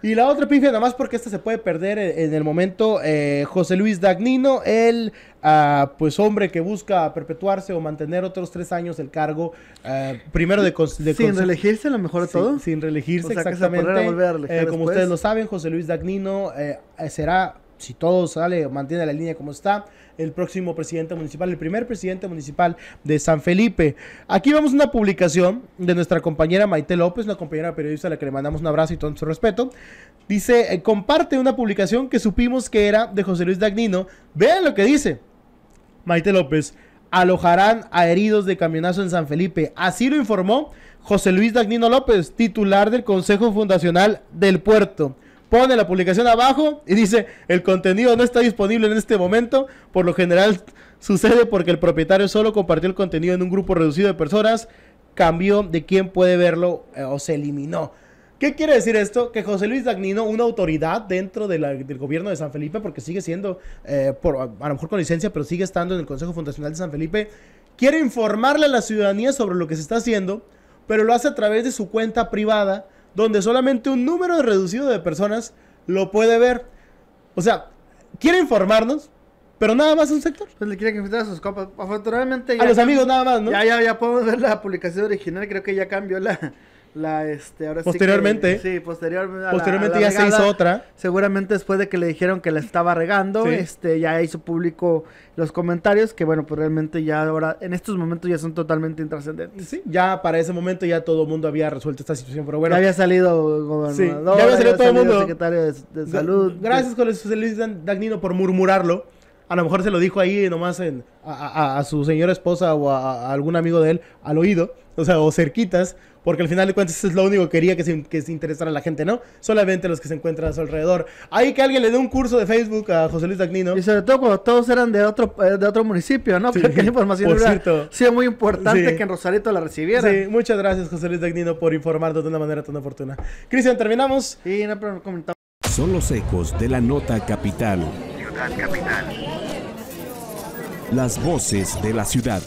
Y la otra pifia, nada más porque esta se puede perder en el momento, eh, José Luis Dagnino, el ah, pues hombre que busca perpetuarse o mantener otros tres años el cargo, ah, primero de, de Sin reelegirse, lo mejor de todo. Sin reelegirse, exactamente. como ustedes lo saben, José Luis Dagnino eh, será si todo sale mantiene la línea como está, el próximo presidente municipal, el primer presidente municipal de San Felipe. Aquí vemos una publicación de nuestra compañera Maite López, una compañera periodista a la que le mandamos un abrazo y todo nuestro respeto. Dice, eh, comparte una publicación que supimos que era de José Luis Dagnino. Vean lo que dice Maite López. Alojarán a heridos de camionazo en San Felipe. Así lo informó José Luis Dagnino López, titular del Consejo Fundacional del Puerto pone la publicación abajo y dice, el contenido no está disponible en este momento, por lo general sucede porque el propietario solo compartió el contenido en un grupo reducido de personas, cambió de quién puede verlo eh, o se eliminó. ¿Qué quiere decir esto? Que José Luis Dagnino, una autoridad dentro del gobierno de San Felipe, porque sigue siendo, eh, por, a lo mejor con licencia, pero sigue estando en el Consejo Fundacional de San Felipe, quiere informarle a la ciudadanía sobre lo que se está haciendo, pero lo hace a través de su cuenta privada, donde solamente un número reducido de personas lo puede ver. O sea, quiere informarnos, pero nada más un sector. Pues le quiere invitar a sus copas. Afortunadamente A los amigos nada más, ¿no? Ya, ya, ya podemos ver la publicación original. Creo que ya cambió la, este, posteriormente. Sí, posteriormente. ya se hizo otra. Seguramente después de que le dijeron que la estaba regando, este, ya hizo público los comentarios que bueno, pues realmente ya ahora, en estos momentos ya son totalmente intrascendentes. Sí, ya para ese momento ya todo el mundo había resuelto esta situación, pero bueno. Ya había salido gobernador, sí, había salido todo el mundo. Secretario de, Salud. Gracias, José Luis Dagnino, por murmurarlo a lo mejor se lo dijo ahí nomás a, su señora esposa o a, algún amigo de él al oído, o sea, o cerquitas, porque al final de cuentas es lo único que quería que se, interesara la gente, ¿no? Solamente los que se encuentran a su alrededor. Ahí que alguien le dé un curso de Facebook a José Luis Dagnino. Y sobre todo cuando todos eran de otro, eh, de otro municipio, ¿no? Sí, porque la información por cierto. muy importante que en Rosarito la recibieran. Sí, muchas gracias José Luis Dagnino por informarnos de una manera tan oportuna. Cristian, terminamos. Sí, no, pero comentamos. Son los ecos de la nota capital. Las voces de la ciudad.